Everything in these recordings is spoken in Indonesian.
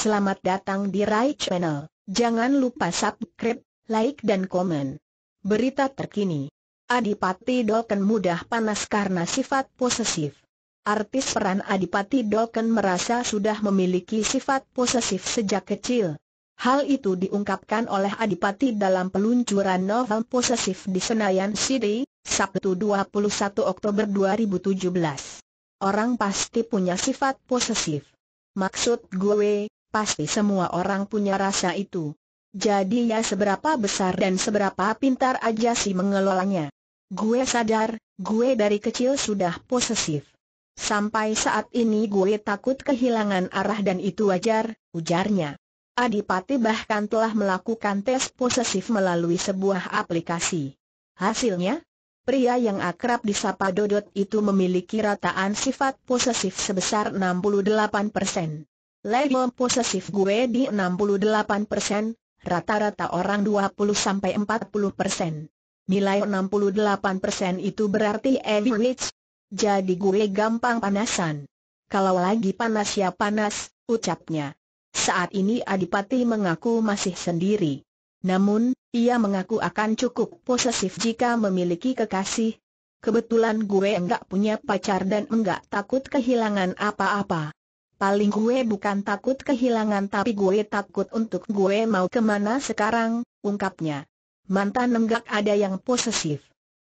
Selamat datang di Rai Channel. Jangan lupa subscribe, like dan komen. Berita terkini. Adipati Dolken mudah panas karena sifat posesif. Artis peran Adipati Dolken merasa sudah memiliki sifat posesif sejak kecil. Hal itu diungkapkan oleh Adipati dalam peluncuran novel Posesif di Senayan City, Sabtu 21 Oktober 2017. Orang pasti punya sifat posesif. Maksud gue, Pasti semua orang punya rasa itu. Jadi ya seberapa besar dan seberapa pintar aja sih mengelolanya. Gue sadar, gue dari kecil sudah posesif. Sampai saat ini gue takut kehilangan arah dan itu wajar, ujarnya. Adipati bahkan telah melakukan tes posesif melalui sebuah aplikasi. Hasilnya, pria yang akrab disapa Dodot itu memiliki rataan sifat posesif sebesar 68 Level posesif gue di 68 persen, rata-rata orang 20-40 persen. Nilai 68 persen itu berarti average. Jadi gue gampang panasan. Kalau lagi panas ya panas, ucapnya. Saat ini Adipati mengaku masih sendiri. Namun, ia mengaku akan cukup posesif jika memiliki kekasih. Kebetulan gue enggak punya pacar dan enggak takut kehilangan apa-apa paling gue bukan takut kehilangan tapi gue takut untuk gue mau kemana sekarang, ungkapnya. Mantan nenggak ada yang posesif.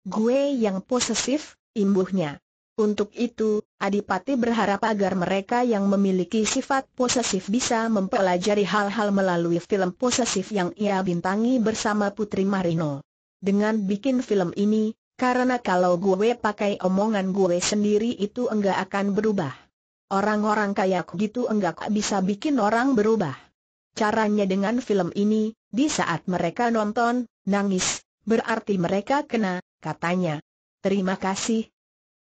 Gue yang posesif, imbuhnya. Untuk itu, Adipati berharap agar mereka yang memiliki sifat posesif bisa mempelajari hal-hal melalui film posesif yang ia bintangi bersama Putri Marino. Dengan bikin film ini, karena kalau gue pakai omongan gue sendiri itu enggak akan berubah. Orang-orang kaya gitu enggak bisa bikin orang berubah. Caranya dengan film ini, di saat mereka nonton, nangis, berarti mereka kena, katanya. Terima kasih,